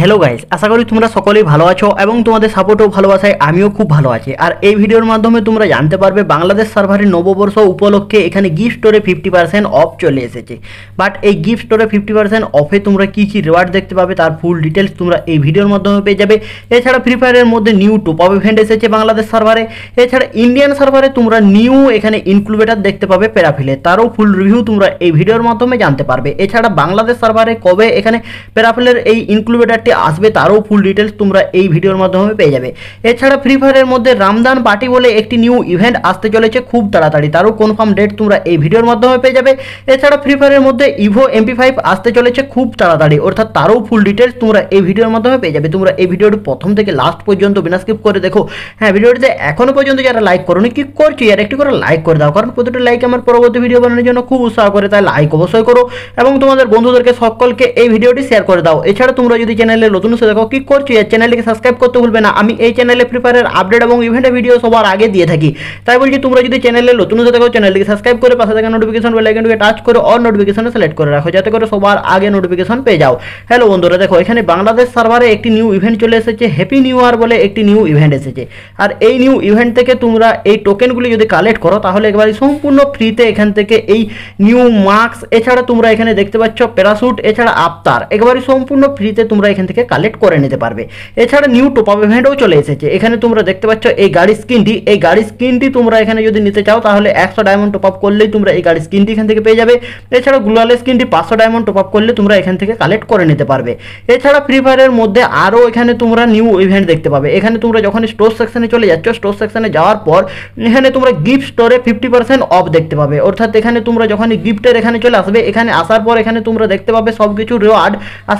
hello guys আশা করি তোমরা সকলেই ভালো আছো এবং তোমাদের সাপোর্টও ভালোবাসায় আমিও খুব ভালো আছি আর এই ভিডিওর মাধ্যমে তোমরা জানতে পারবে বাংলাদেশ সার্ভারের নববর্ষ উপলক্ষে এখানে গিফট স্টোরে ফিফটি পার্সেন্ট অফ চলে এসেছে বাট এই গিফট স্টোরে ফিফটি পার্সেন্ট অফে তোমরা কী কী রেওয়ার্ড দেখতে পাবে তার ফুল ডিটেলস তোমরা এই ভিডিওর মাধ্যমে পেয়ে যাবে এছাড়া ফ্রি ফায়ারের মধ্যে নিউ টপ আপ ইভেন্ট এসেছে বাংলাদেশ সার্ভারে এছাড়া ইন্ডিয়ান সার্ভারে তোমরা নিউ এখানে ইনক্লুবেটার দেখতে পাবে প্যারাফিলে তারও ফুল রিভিউ তোমরা এই ভিডিওর মাধ্যমে জানতে পারবে এছাড়া বাংলাদেশ সার্ভারে কবে এখানে প্যারাফিলের এই ইনক্লুবেটার কার্ডটি আসবে তারও ফুল ডিটেলস তোমরা এই ভিডিওর মাধ্যমে পেয়ে যাবে এছাড়া ফ্রি ফায়ারের মধ্যে রামদান পার্টি বলে একটি নিউ ইভেন্ট আসতে চলেছে খুব তাড়াতাড়ি তারও কনফার্ম ডেট তোমরা এই ভিডিওর মাধ্যমে পেয়ে যাবে এছাড়া ফ্রি ফায়ারের মধ্যে ইভো এমপি ফাইভ আসতে চলেছে খুব তাড়াতাড়ি অর্থাৎ তারও ফুল ডিটেলস তোমরা এই ভিডিওর মাধ্যমে পেয়ে যাবে তোমরা এই ভিডিওটি প্রথম থেকে লাস্ট পর্যন্ত বিনা স্কিপ করে দেখো হ্যাঁ ভিডিওটিতে এখনও পর্যন্ত যারা লাইক করোনি কি করছো আর একটি করে লাইক করে দাও কারণ প্রতিটি লাইক আমার পরবর্তী ভিডিও বানানোর জন্য খুব উৎসাহ করে তাই লাইক অবশ্যই করো এবং তোমাদের বন্ধুদেরকে সকলকে এই ভিডিওটি শেয়ার করে দাও এছাড়া তোমরা যদি চ্যানেল চ্যানেলে নতুন এসে দেখো কি করছো এই চ্যানেলটিকে সাবস্ক্রাইব করতে ভুলবে না আমি এই চ্যানেলে ফ্রি ফায়ারের আপডেট এবং ইভেন্টের ভিডিও সবার আগে দিয়ে থাকি তাই বলছি তোমরা যদি চ্যানেলে নতুন এসে দেখো চ্যানেলটিকে সাবস্ক্রাইব করে পাশে থাকা নোটিফিকেশন বেল টাচ করে অল নোটিফিকেশনে সিলেক্ট করে রাখো যাতে করে সবার আগে নোটিফিকেশন পেয়ে যাও হ্যালো বন্ধুরা দেখো এখানে বাংলাদেশ সার্ভারে একটি নিউ ইভেন্ট চলে এসেছে হ্যাপি নিউ ইয়ার বলে একটি নিউ ইভেন্ট এসেছে আর এই নিউ ইভেন্ট থেকে তোমরা এই টোকেনগুলি যদি কালেক্ট করো তাহলে একবারে সম্পূর্ণ ফ্রিতে এখান থেকে এই নিউ মাস্ক এছাড়া তোমরা এখানে দেখতে পাচ্ছ প্যারাসুট এছাড়া আফতার একবারে সম্পূর্ণ ফ্রিতে তোমরা এখান থেকে কালেক্ট করে নিতে পারবে এছাড়া নিউ টপ আপ ইভেন্টও চলে এসেছে এখানে তোমরা দেখতে পাচ্ছ এই গাড়ির স্কিনটি এই গাড়ির স্কিনটি তোমরা এখানে যদি নিতে চাও তাহলে একশো ডায়মন্ড টপ আপ করলেই তোমরা এই গাড়ির স্কিনটি এখান থেকে পেয়ে যাবে এছাড়া গ্লোয়াল স্কিনটি পাঁচশো ডায়মন্ড টপ আপ করলে তোমরা এখান থেকে কালেক্ট করে নিতে পারবে এছাড়া ফ্রি ফায়ারের মধ্যে আরও এখানে তোমরা নিউ ইভেন্ট দেখতে পাবে এখানে তোমরা যখন স্টোর সেকশনে চলে যাচ্ছ স্টোর সেকশনে যাওয়ার পর এখানে তোমরা গিফট স্টোরে ফিফটি পার্সেন্ট অফ দেখতে পাবে অর্থাৎ এখানে তোমরা যখন গিফটের এখানে চলে আসবে এখানে আসার পর এখানে তোমরা দেখতে পাবে সব কিছু আর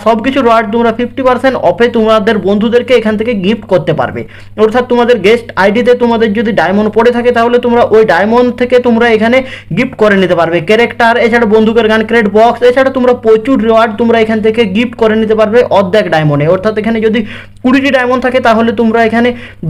সব কিছু রিওয়ার্ড তোমরা ফিফটি পার্সেন্ট অফে তোমাদের বন্ধুদেরকে এখান থেকে গিফট করতে পারবে অর্থাৎ তোমাদের গেস্ট আইডিতে তোমাদের যদি ডায়মন্ড পড়ে থাকে তাহলে তোমরা ওই ডায়মন্ড থেকে তোমরা এখানে গিফট করে নিতে পারবে ক্যারেক্টার এছাড়া বন্ধুকের গান ক্রেড বক্স এছাড়া তোমরা প্রচুর রিওয়ার্ড তোমরা এখান থেকে গিফট করে নিতে পারবে অর্ধেক ডায়মন্ডে অর্থাৎ এখানে যদি কুড়িটি ডায়মন্ড থাকে তাহলে তোমরা এখানে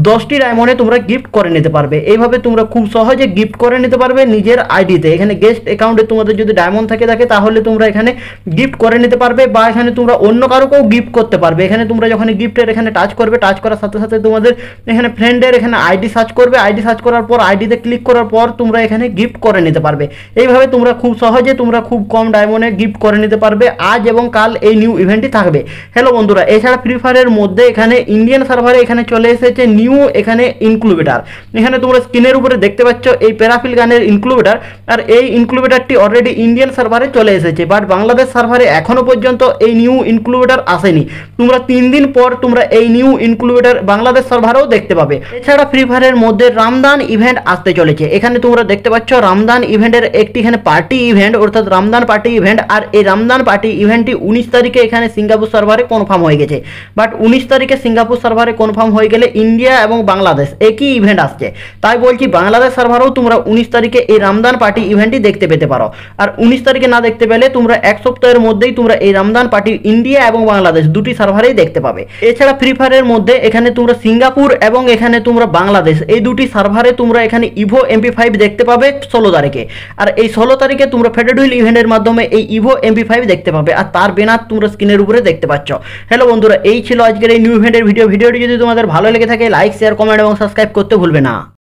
দশটি ডায়মন্ডে তোমরা গিফট করে নিতে পারবে এইভাবে তোমরা খুব সহজে গিফট করে নিতে পারবে নিজের আইডিতে এখানে গেস্ট অ্যাকাউন্টে তোমাদের যদি ডায়মন্ড থাকে থাকে তাহলে তোমরা এখানে গিফট করে নিতে পারবে বা এখানে তোমরা অন্য কারোকেও গিফট করতে পারবে এখানে তোমরা যখন গিফটের এখানে টাচ করবে টাচ করার সাথে সাথে তোমাদের এখানে ফ্রেন্ডের এখানে আইডি সার্চ করবে আইডি সার্চ করার পর আইডিতে ক্লিক করার পর তোমরা এখানে গিফট করে নিতে পারবে এইভাবে তোমরা খুব সহজে তোমরা খুব কম ডায়মন্ডে গিফট করে নিতে পারবে আজ এবং কাল এই নিউ ইভেন্টটি থাকবে হ্যালো বন্ধুরা এছাড়া ফ্রি ফায়ারের মধ্যে এখানে এখানে ইন্ডিয়ান সার্ভারে এখানে চলে এসেছে নিউ এখানে ইনক্লুবেটার এখানে তোমরা স্ক্রিনের উপরে দেখতে পাচ্ছ এই প্যারাফিল গানের ইনক্লুবেটার আর এই ইনক্লুবেটারটি অলরেডি ইন্ডিয়ান সার্ভারে চলে এসেছে বাট বাংলাদেশ সার্ভারে এখনও পর্যন্ত এই নিউ ইনক্লুবেটার আসেনি তোমরা তিন দিন পর তোমরা এই নিউ ইনক্লুবেটার বাংলাদেশ সার্ভারেও দেখতে পাবে এছাড়া ফ্রি ফায়ারের মধ্যে রামদান ইভেন্ট আসতে চলেছে এখানে তোমরা দেখতে পাচ্ছ রামদান ইভেন্টের একটি এখানে পার্টি ইভেন্ট অর্থাৎ রামদান পার্টি ইভেন্ট আর এই রামদান পার্টি ইভেন্টটি উনিশ তারিখে এখানে সিঙ্গাপুর সার্ভারে কনফার্ম হয়ে গেছে বাট উনিশ তারিখ থেকে সিঙ্গাপুর সার্ভারে কনফার্ম হয়ে গেলে ইন্ডিয়া এবং বাংলাদেশ একই ইভেন্ট আসছে তাই বলছি বাংলাদেশ সার্ভারেও তোমরা উনিশ তারিখে এই রামদান পার্টি ইভেন্টটি দেখতে পেতে পারো আর উনিশ তারিখে না দেখতে পেলে তোমরা এক সপ্তাহের মধ্যেই তোমরা এই রামদান পার্টি ইন্ডিয়া এবং বাংলাদেশ দুটি সার্ভারেই দেখতে পাবে এছাড়া ফ্রি ফায়ারের মধ্যে এখানে তোমরা সিঙ্গাপুর এবং এখানে তোমরা বাংলাদেশ এই দুটি সার্ভারে তোমরা এখানে ইভো এমপি ফাইভ দেখতে পাবে ষোলো তারিখে আর এই ষোলো তারিখে তোমরা ফেডারুইল ইভেন্টের মাধ্যমে এই ইভো এমপি ফাইভ দেখতে পাবে আর তার বেনার তোমরা স্ক্রিনের উপরে দেখতে পাচ্ছ হ্যালো বন্ধুরা এই ছিল আজকের এই নিউ ইভেন্টের ভিডিও ভিডিওটি যদি তোমাদের ভালো লেগে থাকে লাইক শেয়ার কমেন্ট এবং সাবস্ক্রাইব করতে ভুলবে না